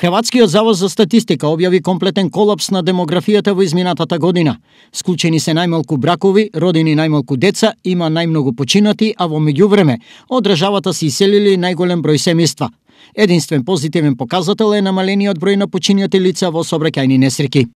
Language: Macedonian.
Хрватскиот завод за статистика објави комплетен колапс на демографијата во изминатата година. Склучени се најмалку бракови, родени најмалку деца, има најмногу починати, а во меѓувреме од државата се иселили најголем број семејства. Единствен позитивен показател е намалениот број на починати лица во сообраќајни несреќи.